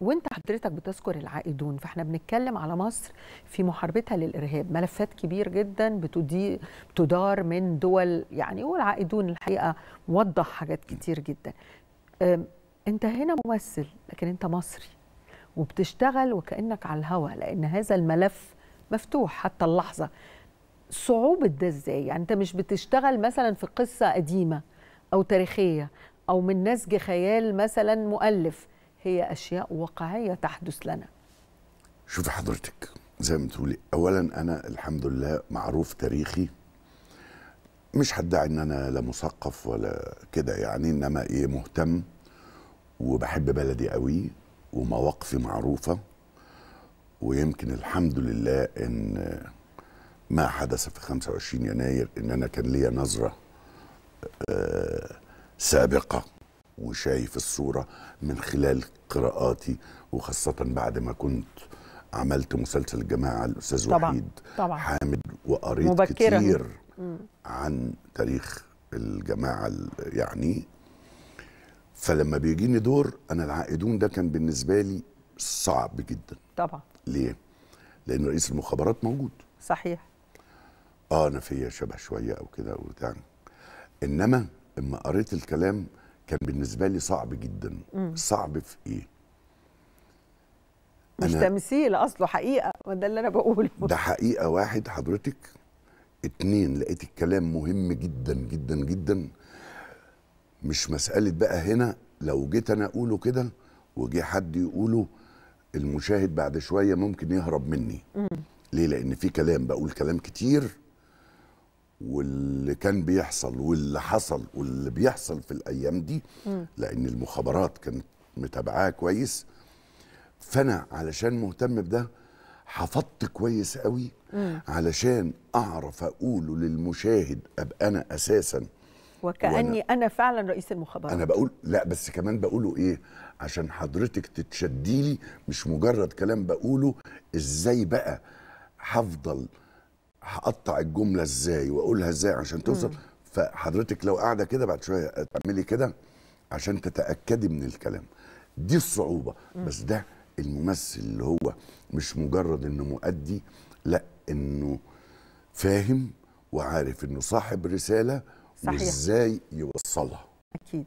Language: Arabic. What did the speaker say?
وانت حضرتك بتذكر العائدون فاحنا بنتكلم على مصر في محاربتها للارهاب ملفات كبير جدا بتدار من دول يعني والعائدون الحقيقه وضح حاجات كتير جدا انت هنا ممثل لكن انت مصري وبتشتغل وكانك على الهوا لان هذا الملف مفتوح حتى اللحظه صعوبه ده ازاي يعني انت مش بتشتغل مثلا في قصه قديمه او تاريخيه او من نسج خيال مثلا مؤلف هي أشياء واقعية تحدث لنا شوفي حضرتك زي ما تقولي أولا أنا الحمد لله معروف تاريخي مش هدعي ان انا لا مثقف ولا كده يعني انما ايه مهتم وبحب بلدي قوي ومواقفي معروفه ويمكن الحمد لله ان ما حدث في 25 يناير ان انا كان ليا نظره آه، سابقه وشايف الصورة من خلال قراءاتي وخاصة بعد ما كنت عملت مسلسل الجماعة الأستاذ طبعا. وحيد طبعا. حامد وقريت مبكرة. كتير عن تاريخ الجماعة يعني فلما بيجيني دور أنا العائدون ده كان بالنسبة لي صعب جدا طبعا ليه؟ لأن رئيس المخابرات موجود صحيح اه انا فيا شبه شويه او كده وبتاع انما اما قريت الكلام كان بالنسبه لي صعب جدا مم. صعب في ايه مش تمثيل اصله حقيقه وده اللي انا بقوله ده حقيقه واحد حضرتك اتنين لقيت الكلام مهم جدا جدا جدا مش مساله بقى هنا لو جيت انا اقوله كده وجي حد يقوله المشاهد بعد شويه ممكن يهرب مني مم. ليه لان في كلام بقول كلام كتير واللي كان بيحصل واللي حصل واللي بيحصل في الايام دي لان المخابرات كانت متابعاه كويس فانا علشان مهتم بده حفظت كويس قوي علشان اعرف اقوله للمشاهد ابقى انا اساسا وكاني انا فعلا رئيس المخابرات انا بقول لا بس كمان بقوله ايه عشان حضرتك تتشدي لي مش مجرد كلام بقوله ازاي بقى هفضل هقطع الجمله ازاي واقولها ازاي عشان توصل مم. فحضرتك لو قاعده كده بعد شويه آه، تعملي كده عشان تتاكدي من الكلام دي الصعوبه مم. بس ده الممثل اللي هو مش مجرد انه مؤدي لا انه فاهم وعارف انه صاحب رساله صحيح. وازاي يوصلها اكيد